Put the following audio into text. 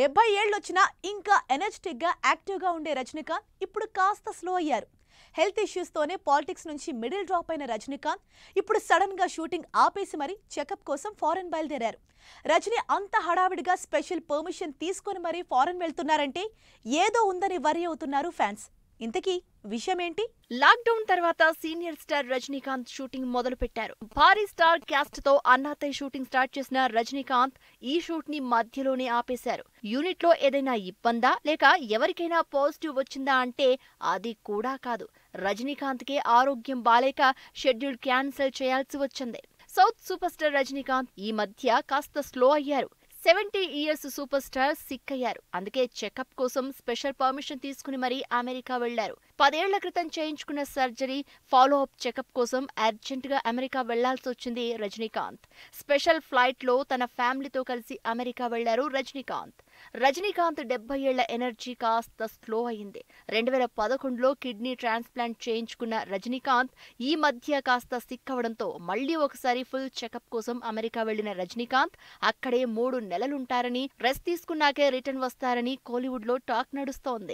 డెబ్బై ఏళ్ళొచ్చినా ఇంకా ఎనర్జెటిక్గా యాక్టివ్గా ఉండే రజనీకాంత్ ఇప్పుడు కాస్త స్లో అయ్యారు హెల్త్ ఇష్యూస్తోనే పాలిటిక్స్ నుంచి మిడిల్ డ్రాప్ అయిన రజనీకాంత్ ఇప్పుడు సడన్గా షూటింగ్ ఆపేసి మరీ చెకప్ కోసం ఫారెన్ బయలుదేరారు రజనీ అంత హడావిడిగా స్పెషల్ పర్మిషన్ తీసుకొని మరీ ఫారెన్ వెళ్తున్నారంటే ఏదో ఉందని వరి అవుతున్నారు ఫ్యాన్స్ ఇంతకీ విషయమేంటి లాక్డౌన్ తర్వాత సీనియర్ స్టార్ రజనీకాంత్ షూటింగ్ మొదలు పెట్టారు భారీ స్టార్ క్యాస్ట్ తో అన్నాతయ్య షూటింగ్ స్టార్ట్ చేసిన రజనీకాంత్ ఈ షూట్ ని మధ్యలోనే ఆపేశారు యూనిట్ లో ఏదైనా ఇబ్బందా లేక ఎవరికైనా పాజిటివ్ వచ్చిందా అంటే అది కూడా కాదు రజనీకాంత్ కే ఆరోగ్యం బాలేక షెడ్యూల్ క్యాన్సిల్ చేయాల్సి వచ్చింది సౌత్ సూపర్ స్టార్ రజనీకాంత్ ఈ మధ్య కాస్త స్లో అయ్యారు seventy years super star sick అయ్యారు అందుకే చెకప్ కోసం స్పెషల్ పర్మిషన్ తీసుకుని మరీ అమెరికా వెళ్లారు పదేళ్ల క్రితం చేయించుకున్న సర్జరీ ఫాలో అప్ చెకప్ కోసం అర్జెంటుగా అమెరికా వెళ్లాల్సి వచ్చింది రజనీకాంత్ స్పెషల్ ఫ్లైట్లో తన ఫ్యామిలీతో కలిసి అమెరికా వెళ్లారు రజనీకాంత్ రజనీకాంత్ డెబ్బై ఏళ్ల ఎనర్జీ కాస్త స్లో అయింది రెండు వేల పదకొండులో కిడ్నీ ట్రాన్స్ప్లాంట్ చేయించుకున్న రజనీకాంత్ ఈ మధ్య కాస్త సిక్కవడంతో మళ్లీ ఒకసారి ఫుల్ చెకప్ కోసం అమెరికా వెళ్లిన రజనీకాంత్ అక్కడే మూడు నెలలుంటారని రెస్ట్ తీసుకున్నాకే రిటర్న్ వస్తారని కోలీవుడ్లో టాక్ నడుస్తోంది